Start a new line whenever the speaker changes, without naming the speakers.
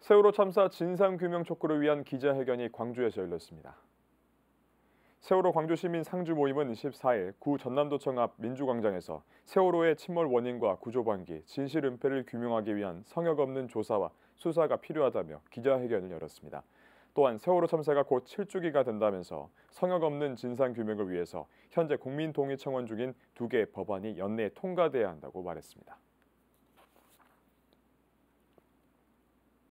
세월호 참사 진상규명 촉구를 위한 기자회견이 광주에서 열렸습니다. 세월호 광주시민 상주 모임은 14일 구 전남도청 앞 민주광장에서 세월호의 침몰 원인과 구조방기, 진실 은폐를 규명하기 위한 성역 없는 조사와 수사가 필요하다며 기자회견을 열었습니다. 또한 세월호 참사가 곧 7주기가 된다면서 성역 없는 진상 규명을 위해서 현재 국민 동의 청원 중인 두 개의 법안이 연내 에 통과돼야 한다고 말했습니다.